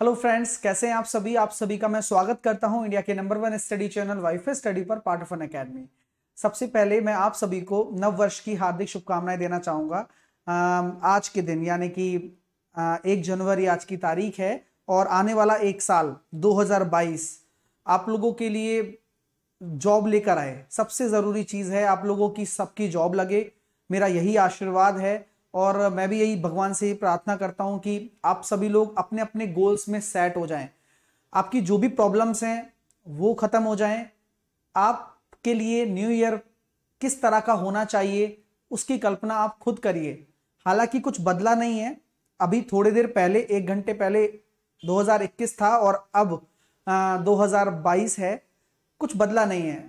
hello friends कैसे हैं आप सभी आप सभी का मैं स्वागत करता हूं इंडिया के number one study channel wifi study पर पार्ट ऑफ एन अकेडमी सबसे पहले मैं आप सभी को नव वर्ष की हार्दिक शुभकामनाएं देना चाहूंगा आज के दिन यानी कि एक जनवरी आज की तारीख है और आने वाला एक साल 2022 आप लोगों के लिए जॉब लेकर आए सबसे ज़रूरी चीज़ है आप लोगों की सबकी जॉब लगे मेरा यही आशीर्वाद है और मैं भी यही भगवान से ही प्रार्थना करता हूँ कि आप सभी लोग अपने अपने गोल्स में सेट हो जाएं आपकी जो भी प्रॉब्लम्स हैं वो ख़त्म हो जाएं आपके लिए न्यू ईयर किस तरह का होना चाहिए उसकी कल्पना आप खुद करिए हालांकि कुछ बदला नहीं है अभी थोड़ी देर पहले एक घंटे पहले 2021 था और अब आ, 2022 है कुछ बदला नहीं है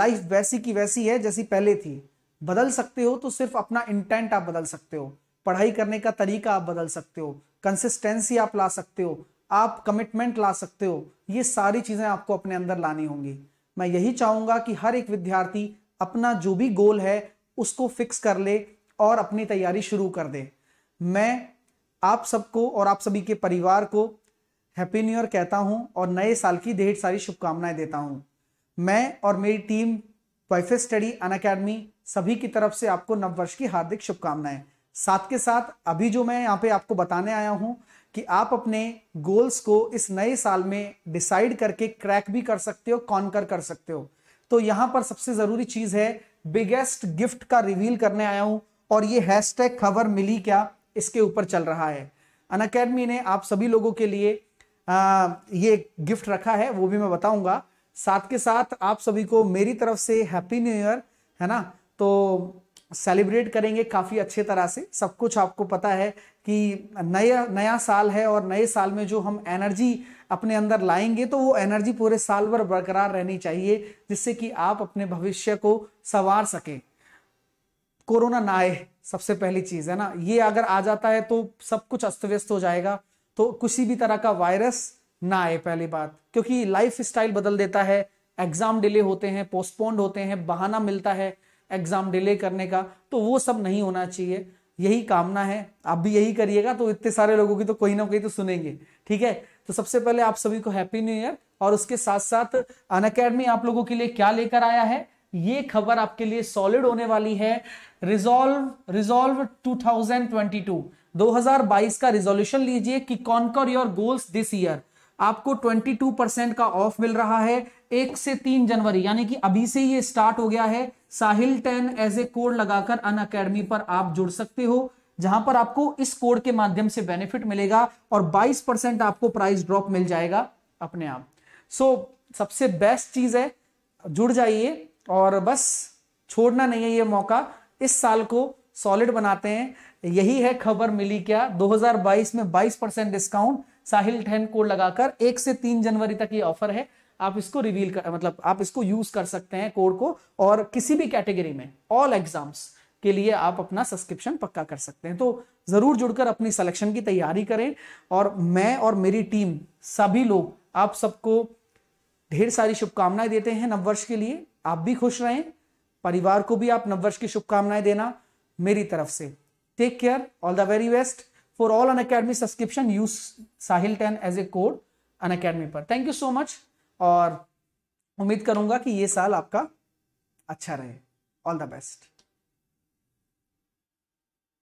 लाइफ वैसी की वैसी है जैसी पहले थी बदल सकते हो तो सिर्फ अपना इंटेंट आप बदल सकते हो पढ़ाई करने का तरीका आप बदल सकते हो कंसिस्टेंसी आप ला सकते हो आप कमिटमेंट ला सकते हो ये सारी चीज़ें आपको अपने अंदर लानी होंगी मैं यही चाहूंगा कि हर एक विद्यार्थी अपना जो भी गोल है उसको फिक्स कर ले और अपनी तैयारी शुरू कर दे मैं आप सबको और आप सभी के परिवार को हैप्पी न्यू ईयर कहता हूँ और नए साल की ढेर सारी शुभकामनाएं देता हूँ मैं और मेरी team wifi study Unacademy सभी की तरफ से आपको नववर्ष की हार्दिक शुभकामनाएं साथ के साथ अभी जो मैं यहाँ पे आपको बताने आया हूं कि आप अपने गोल्स को इस नए साल में डिसाइड करके क्रैक भी कर सकते हो कॉन्कर कर सकते हो तो यहां पर सबसे जरूरी चीज है बिगेस्ट गिफ्ट का रिवील करने आया हूं और ये हैशटैग खबर मिली क्या इसके ऊपर चल रहा है अन अकेडमी ने आप सभी लोगों के लिए आ, ये गिफ्ट रखा है वो भी मैं बताऊंगा साथ के साथ आप सभी को मेरी तरफ से हैप्पी न्यू ईयर है ना तो सेलिब्रेट करेंगे काफ़ी अच्छे तरह से सब कुछ आपको पता है कि नया नया साल है और नए साल में जो हम एनर्जी अपने अंदर लाएंगे तो वो एनर्जी पूरे साल भर बरकरार रहनी चाहिए जिससे कि आप अपने भविष्य को संवार सकें कोरोना ना आए सबसे पहली चीज़ है ना ये अगर आ जाता है तो सब कुछ अस्त व्यस्त हो जाएगा तो किसी भी तरह का वायरस ना आए पहली बात क्योंकि लाइफ स्टाइल बदल देता है एग्जाम डिले होते हैं पोस्टपोन्ड होते हैं बहाना मिलता है एग्ज़ाम डिले करने का तो वो सब नहीं होना चाहिए यही कामना है आप भी यही करिएगा तो इतने सारे लोगों की तो कोई ना कोई तो सुनेंगे ठीक है तो सबसे पहले आप सभी को हैप्पी न्यू ईयर और उसके साथ साथ अन अकेडमी आप लोगों के लिए क्या लेकर आया है ये खबर आपके लिए सॉलिड होने वाली है रिजॉल्व रिजॉल्व 2022 2022 का रिजोल्यूशन लीजिए कि conquer your goals this year आपको 22 परसेंट का ऑफ मिल रहा है एक से तीन जनवरी यानी कि अभी से ये स्टार्ट हो गया है Sahil ten as a code लगाकर अन अकेडमी पर आप जुड़ सकते हो जहां पर आपको इस कोड के माध्यम से बेनिफिट मिलेगा और 22 परसेंट आपको प्राइस ड्रॉप मिल जाएगा अपने आप सो so, सबसे बेस्ट चीज है जुड़ जाइए और बस छोड़ना नहीं है ये मौका इस साल को सॉलिड बनाते हैं यही है खबर मिली क्या 2022 में 22 percent discount Sahil ten code लगाकर एक से तीन जनवरी तक ये ऑफर है आप इसको रिवील कर मतलब आप इसको यूज कर सकते हैं कोड को और किसी भी कैटेगरी में ऑल एग्जाम्स के लिए आप अपना सब्सक्रिप्शन पक्का कर सकते हैं तो जरूर जुड़कर अपनी सिलेक्शन की तैयारी करें और मैं और मेरी टीम सभी लोग आप सबको ढेर सारी शुभकामनाएं देते हैं नववर्ष के लिए आप भी खुश रहें परिवार को भी आप नववर्ष की शुभकामनाएं देना मेरी तरफ से take care all the very best for all Unacademy subscription use Sahil ten as a code Unacademy पर थैंक यू सो मच और उम्मीद करूँगा कि ये साल आपका अच्छा रहे ऑल द बेस्ट